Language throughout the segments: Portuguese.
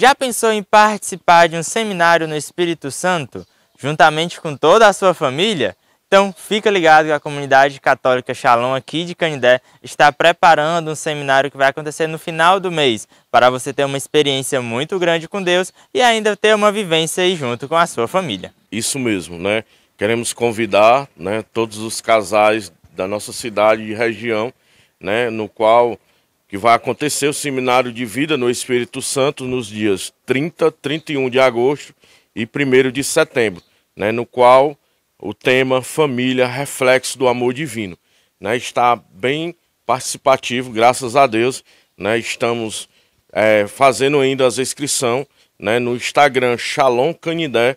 Já pensou em participar de um seminário no Espírito Santo, juntamente com toda a sua família? Então, fica ligado que a comunidade católica Shalom aqui de Canindé está preparando um seminário que vai acontecer no final do mês, para você ter uma experiência muito grande com Deus e ainda ter uma vivência aí junto com a sua família. Isso mesmo, né? Queremos convidar né, todos os casais da nossa cidade e região, né, no qual que vai acontecer o seminário de vida no Espírito Santo nos dias 30, 31 de agosto e 1 de setembro, né, no qual o tema Família, Reflexo do Amor Divino. Né, está bem participativo, graças a Deus. Né, estamos é, fazendo ainda as inscrições né, no Instagram Shalom Canidé.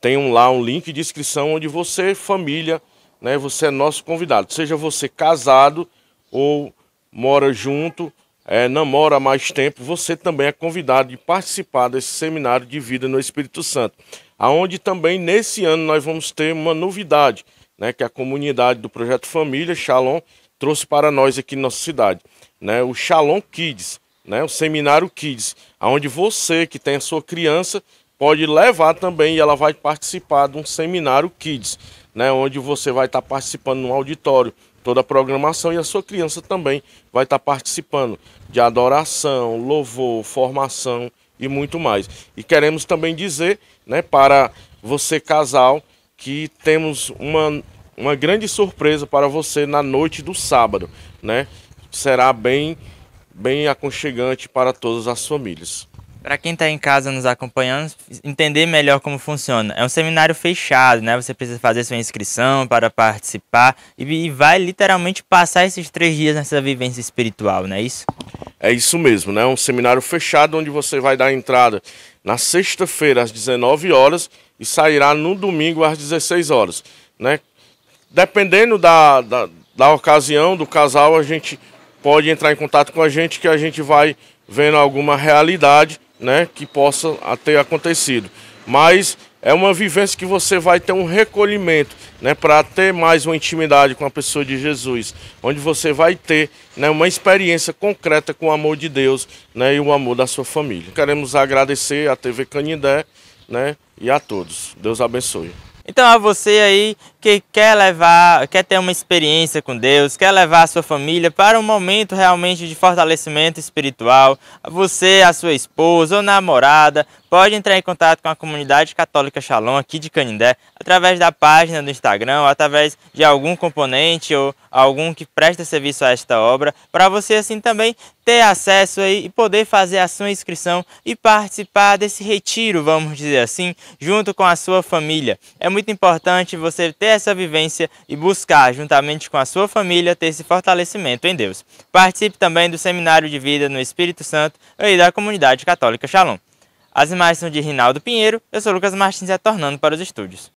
Tem um, lá um link de inscrição onde você, família, né, você é nosso convidado. Seja você casado ou mora junto, é, namora há mais tempo, você também é convidado de participar desse seminário de vida no Espírito Santo. Aonde também nesse ano nós vamos ter uma novidade, né, que a comunidade do Projeto Família Shalom trouxe para nós aqui na nossa cidade, né, o Shalom Kids, né, o seminário Kids, aonde você que tem a sua criança pode levar também e ela vai participar de um seminário Kids né, onde você vai estar tá participando num auditório, toda a programação e a sua criança também vai estar tá participando de adoração, louvor, formação e muito mais. E queremos também dizer né, para você, casal, que temos uma, uma grande surpresa para você na noite do sábado. Né? Será bem, bem aconchegante para todas as famílias. Para quem está em casa nos acompanhando, entender melhor como funciona. É um seminário fechado, né? Você precisa fazer sua inscrição para participar e, vai literalmente passar esses três dias nessa vivência espiritual, não é isso? É isso mesmo, né? É um seminário fechado onde você vai dar entrada na sexta-feira às 19 horas e sairá no domingo às 16 horas, né? Dependendo da, da, da ocasião do casal, a gente pode entrar em contato com a gente que a gente vai vendo alguma realidade né, que possa ter acontecido. Mas é uma vivência que você vai ter um recolhimento, né, para ter mais uma intimidade com a pessoa de Jesus, onde você vai ter, né, uma experiência concreta com o amor de Deus, né, e o amor da sua família. Queremos agradecer à TV Canindé, né, e a todos. Deus abençoe. Então a você aí que quer levar, quer ter uma experiência com Deus, quer levar a sua família para um momento realmente de fortalecimento espiritual, você, a sua esposa ou namorada, pode entrar em contato com a comunidade católica Shalom aqui de Canindé através da página do Instagram, ou através de algum componente ou algum que presta serviço a esta obra, para você assim também ter acesso aí e poder fazer a sua inscrição e participar desse retiro, vamos dizer assim, junto com a sua família. É muito importante você ter essa vivência e buscar, juntamente com a sua família, ter esse fortalecimento em Deus. Participe também do Seminário de Vida no Espírito Santo e da Comunidade Católica Shalom. As imagens são de Rinaldo Pinheiro, eu sou Lucas Martins, retornando para os estúdios.